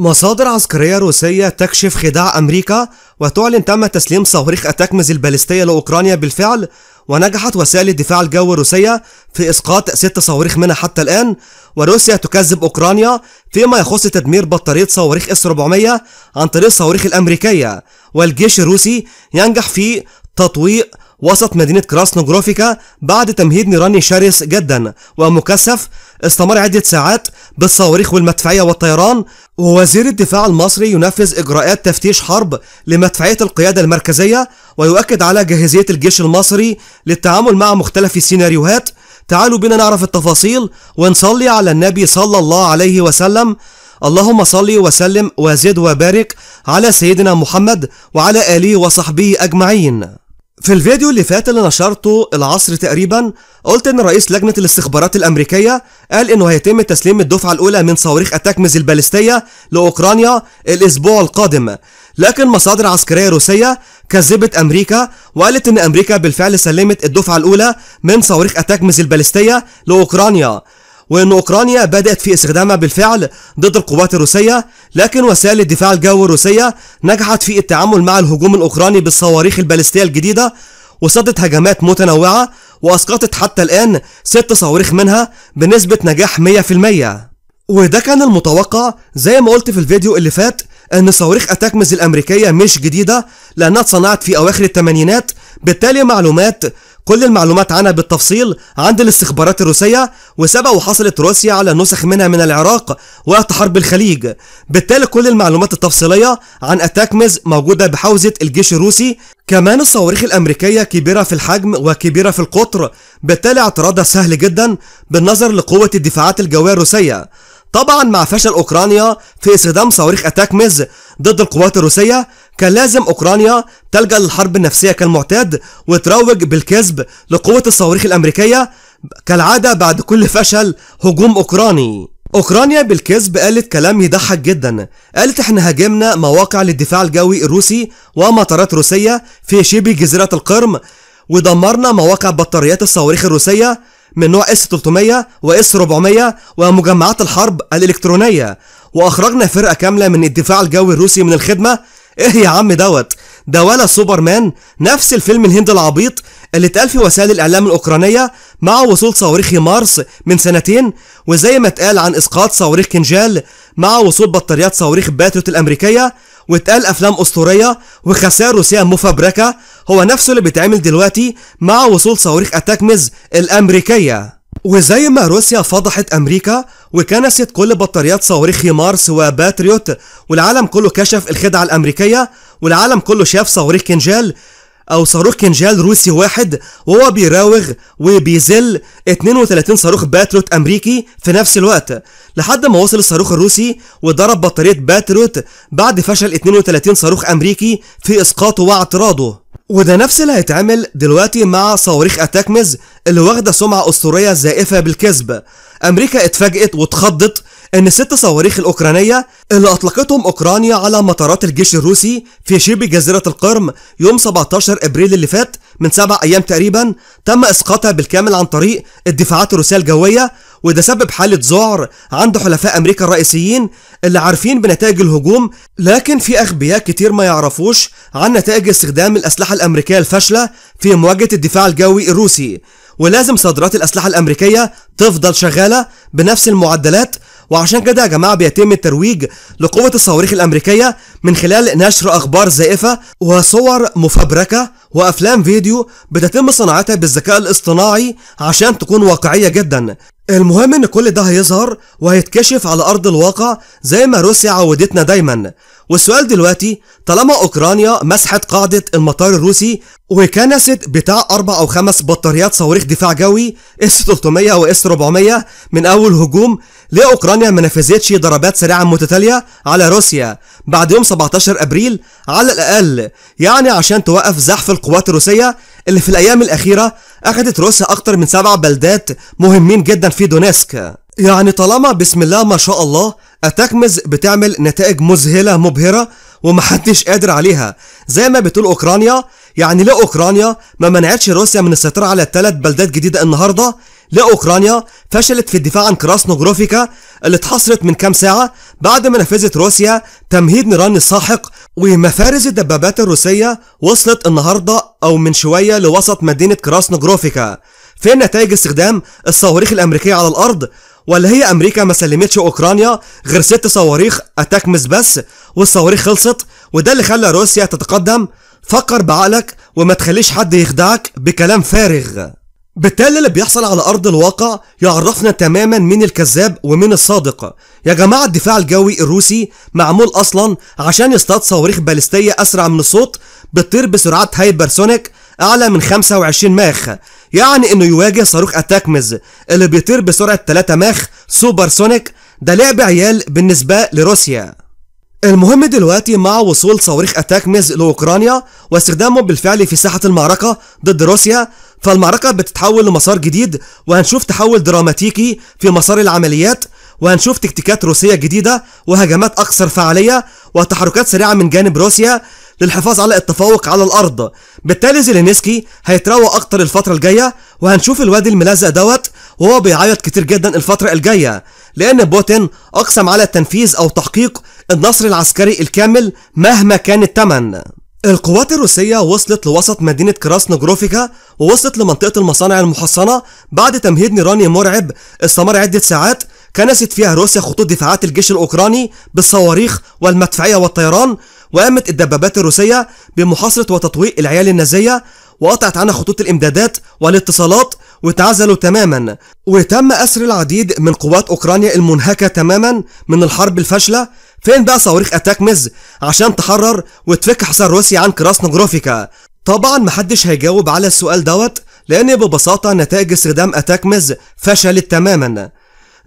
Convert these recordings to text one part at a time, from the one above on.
مصادر عسكرية روسية تكشف خداع أمريكا وتعلن تم تسليم صواريخ أتاكمز البالستية لأوكرانيا بالفعل ونجحت وسائل الدفاع الجوي الروسية في إسقاط ست صواريخ منها حتى الآن وروسيا تكذب أوكرانيا فيما يخص تدمير بطارية صواريخ اس 400 عن طريق الصواريخ الأمريكية والجيش الروسي ينجح في تطويق وسط مدينة كراسنوغروفيكا بعد تمهيد نيراني شرس جدا ومكثف استمر عدة ساعات بالصواريخ والمدفعية والطيران ووزير الدفاع المصري ينفذ إجراءات تفتيش حرب لمدفعية القيادة المركزية ويؤكد على جاهزية الجيش المصري للتعامل مع مختلف السيناريوهات تعالوا بنا نعرف التفاصيل ونصلي على النبي صلى الله عليه وسلم اللهم صل وسلم وزد وبارك على سيدنا محمد وعلى آله وصحبه أجمعين في الفيديو اللي فات اللي نشرته العصر تقريبا قلت ان رئيس لجنة الاستخبارات الامريكية قال انه هيتم تسليم الدفعة الاولى من صواريخ اتاكمز البالستية لاوكرانيا الاسبوع القادم لكن مصادر عسكرية روسية كذبت امريكا وقالت ان امريكا بالفعل سلمت الدفعة الاولى من صواريخ اتاكمز البالستية لاوكرانيا وأن أوكرانيا بدأت في استخدامها بالفعل ضد القوات الروسية لكن وسائل الدفاع الجوي الروسية نجحت في التعامل مع الهجوم الأوكراني بالصواريخ البالستية الجديدة وصدت هجمات متنوعة وأسقطت حتى الآن ست صواريخ منها بنسبة نجاح 100% وده كان المتوقع زي ما قلت في الفيديو اللي فات ان صواريخ اتاكمز الامريكيه مش جديده لانها اتصنعت في اواخر الثمانينات بالتالي معلومات كل المعلومات عنها بالتفصيل عند الاستخبارات الروسية وسبق وحصلت روسيا على نسخ منها من العراق وقت حرب الخليج بالتالي كل المعلومات التفصيلية عن أتاكمز موجودة بحوزة الجيش الروسي كمان الصواريخ الأمريكية كبيرة في الحجم وكبيرة في القطر بالتالي اعتراضها سهل جدا بالنظر لقوة الدفاعات الجوية الروسية طبعا مع فشل أوكرانيا في استخدام صواريخ أتاكمز ضد القوات الروسية كان لازم أوكرانيا تلجأ للحرب النفسية كالمعتاد وتروج بالكذب لقوة الصواريخ الأمريكية كالعادة بعد كل فشل هجوم أوكراني أوكرانيا بالكذب قالت كلام يضحك جدا قالت احنا هاجمنا مواقع للدفاع الجوي الروسي ومطارات روسية في شبه جزيرة القرم ودمرنا مواقع بطاريات الصواريخ الروسية من نوع اس 300 واس 400 ومجمعات الحرب الالكترونيه واخرجنا فرقه كامله من الدفاع الجوي الروسي من الخدمه ايه يا عم دوت ده ولا سوبرمان نفس الفيلم الهند العبيط اللي اتقال في وسائل الاعلام الاوكرانيه مع وصول صواريخ مارس من سنتين وزي ما اتقال عن اسقاط صواريخ كنجال مع وصول بطاريات صواريخ باتريوت الامريكيه واتقال افلام اسطوريه وخسائر روسيه مفبركه هو نفسه اللي بيتعمل دلوقتي مع وصول صواريخ اتاكمز الامريكيه وزي ما روسيا فضحت امريكا وكنست كل بطاريات صواريخ مارس وباتريوت والعالم كله كشف الخدعه الامريكيه والعالم كله شاف صواريخ كنجال او صاروخ كنجال روسي واحد وهو بيراوغ وبيزل 32 صاروخ باتروت امريكي في نفس الوقت لحد ما وصل الصاروخ الروسي وضرب بطاريه باتروت بعد فشل 32 صاروخ امريكي في اسقاطه واعتراضه وده نفس اللي هيتعمل دلوقتي مع صواريخ اتاكمز اللي واخده سمعه اسطوريه زائفه بالكذب امريكا اتفاجئت واتخضت ان ست صواريخ الاوكرانيه اللي اطلقتهم اوكرانيا على مطارات الجيش الروسي في شبه جزيره القرم يوم 17 ابريل اللي فات من سبع ايام تقريبا تم اسقاطها بالكامل عن طريق الدفاعات الروسيه الجويه وده سبب حالة ذعر عند حلفاء أمريكا الرئيسيين اللي عارفين بنتائج الهجوم لكن في أغبياء كتير ما يعرفوش عن نتائج استخدام الأسلحة الأمريكية الفاشلة في مواجهة الدفاع الجوي الروسي ولازم صادرات الأسلحة الأمريكية تفضل شغالة بنفس المعدلات وعشان كده يا جماعة بيتم الترويج لقوة الصواريخ الأمريكية من خلال نشر أخبار زائفة وصور مفبركة وأفلام فيديو بتتم صناعتها بالذكاء الاصطناعي عشان تكون واقعية جدا المهم ان كل ده هيظهر وهيتكشف على ارض الواقع زي ما روسيا عودتنا دايما والسؤال دلوقتي طالما اوكرانيا مسحت قاعده المطار الروسي وكنست بتاع اربع او خمس بطاريات صواريخ دفاع جوي اس 300 واس 400 من اول هجوم ليه اوكرانيا ما نفذتش ضربات سريعه متتاليه على روسيا بعد يوم 17 ابريل على الاقل يعني عشان توقف زحف القوات الروسيه اللي في الايام الاخيره اخذت روسيا اكتر من سبع بلدات مهمين جدا في دونيسك يعني طالما بسم الله ما شاء الله اتاكمز بتعمل نتائج مذهله مبهره ومحدش قادر عليها زي ما بتقول اوكرانيا يعني لا اوكرانيا ما منعتش روسيا من السيطره على ثلاث بلدات جديده النهارده لا اوكرانيا فشلت في الدفاع عن كراسنوغروفيكا اللي اتحصرت من كام ساعه بعد ما نفذت روسيا تمهيد نيران الساحق ومفارز الدبابات الروسيه وصلت النهارده او من شويه لوسط مدينه كراسنوغروفيكا فين نتائج استخدام الصواريخ الامريكيه على الارض ولا هي امريكا ما سلمتش اوكرانيا غير ست صواريخ اتاك مس بس والصواريخ خلصت وده اللي خلى روسيا تتقدم فكر بعقلك وما تخليش حد يخدعك بكلام فارغ بالتالي اللي بيحصل على ارض الواقع يعرفنا تماما مين الكذاب ومين الصادق يا جماعه الدفاع الجوي الروسي معمول اصلا عشان يصطاد صواريخ باليستيه اسرع من الصوت بتطير بسرعات هايبرسونيك اعلى من 25 ماخ يعني انه يواجه صاروخ اتاك ميز اللي بيطير بسرعه 3 ماخ سوبر سونيك ده لعب عيال بالنسبه لروسيا المهم دلوقتي مع وصول صواريخ اتاك ميز لاوكرانيا واستخدامه بالفعل في ساحه المعركه ضد روسيا فالمعركه بتتحول لمسار جديد وهنشوف تحول دراماتيكي في مسار العمليات وهنشوف تكتيكات روسية جديدة وهجمات أكثر فعالية وتحركات سريعة من جانب روسيا للحفاظ على التفوق على الأرض بالتالي زيلينسكي هيتروق أكتر الفترة الجاية وهنشوف الوادي الملزق دوت وهو بيعيط كتير جدا الفترة الجاية لأن بوتين أقسم على تنفيذ أو تحقيق النصر العسكري الكامل مهما كان الثمن القوات الروسية وصلت لوسط مدينة كراسنوغروفيكا ووصلت لمنطقة المصانع المحصنة بعد تمهيد نيراني مرعب استمر عدة ساعات كنست فيها روسيا خطوط دفاعات الجيش الأوكراني بالصواريخ والمدفعية والطيران وقامت الدبابات الروسية بمحاصرة وتطويق العيال النازية وقطعت عنها خطوط الإمدادات والاتصالات وتعزلوا تماما وتم أسر العديد من قوات أوكرانيا المنهكة تماما من الحرب الفاشلة فين بقى صواريخ أتاكمز عشان تحرر وتفك حصار روسيا عن كراسنوغروفيكا طبعا محدش هيجاوب على السؤال دوت لأن ببساطة نتائج استخدام أتاكمز فشلت تماما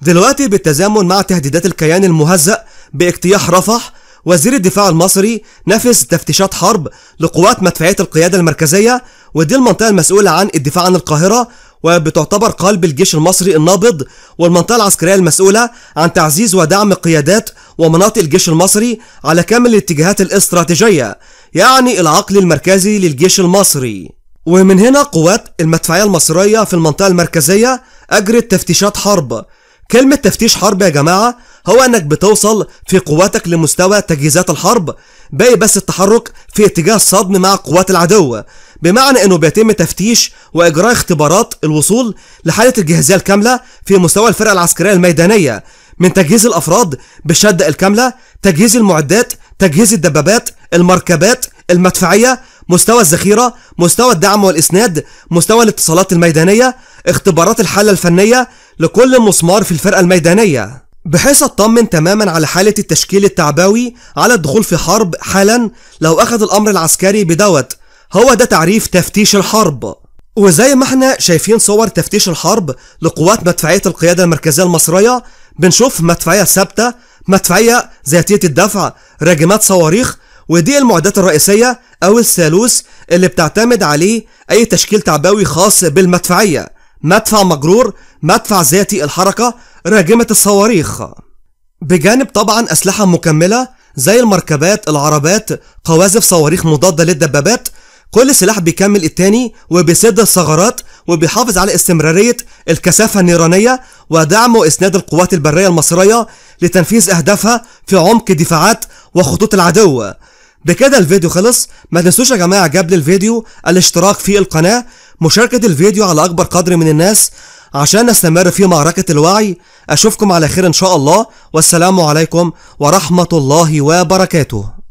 دلوقتي بالتزامن مع تهديدات الكيان المهزأ باجتياح رفح وزير الدفاع المصري نفذ تفتيشات حرب لقوات مدفعية القيادة المركزية ودي المنطقة المسؤولة عن الدفاع عن القاهرة وبتعتبر قلب الجيش المصري النابض والمنطقة العسكرية المسؤولة عن تعزيز ودعم قيادات ومناطق الجيش المصري على كامل الاتجاهات الاستراتيجية يعني العقل المركزي للجيش المصري ومن هنا قوات المدفعية المصرية في المنطقة المركزية أجرت تفتيشات حرب كلمة تفتيش حرب يا جماعة هو انك بتوصل في قواتك لمستوى تجهيزات الحرب باقي بس التحرك في اتجاه الصدم مع قوات العدو بمعنى انه بيتم تفتيش واجراء اختبارات الوصول لحالة الجاهزية الكاملة في مستوى الفرقة العسكرية الميدانية من تجهيز الافراد بالشدة الكاملة تجهيز المعدات تجهيز الدبابات المركبات المدفعية مستوى الذخيرة مستوى الدعم والإسناد مستوى الاتصالات الميدانية اختبارات الحالة الفنية لكل مسمار في الفرقة الميدانية بحيث اطمن تماما على حالة التشكيل التعباوي على الدخول في حرب حالا لو اخذ الامر العسكري بدوت هو ده تعريف تفتيش الحرب وزي ما احنا شايفين صور تفتيش الحرب لقوات مدفعية القيادة المركزية المصرية بنشوف مدفعية ثابتة مدفعية ذاتية الدفع راجمات صواريخ ودي المعدات الرئيسية أو الثالوث اللي بتعتمد عليه أي تشكيل تعباوي خاص بالمدفعية مدفع مجرور مدفع ذاتي الحركة راجمة الصواريخ بجانب طبعا أسلحة مكملة زي المركبات العربات قوازف صواريخ مضادة للدبابات كل سلاح بيكمل التاني وبيسد الثغرات وبيحافظ على استمرارية الكثافة النيرانية ودعم وإسناد القوات البرية المصرية لتنفيذ أهدافها في عمق دفاعات وخطوط العدو بكده الفيديو خلص ما تنسوش يا جماعة جاب للفيديو الاشتراك في القناة مشاركة الفيديو على أكبر قدر من الناس عشان نستمر في معركة الوعي أشوفكم على خير إن شاء الله والسلام عليكم ورحمة الله وبركاته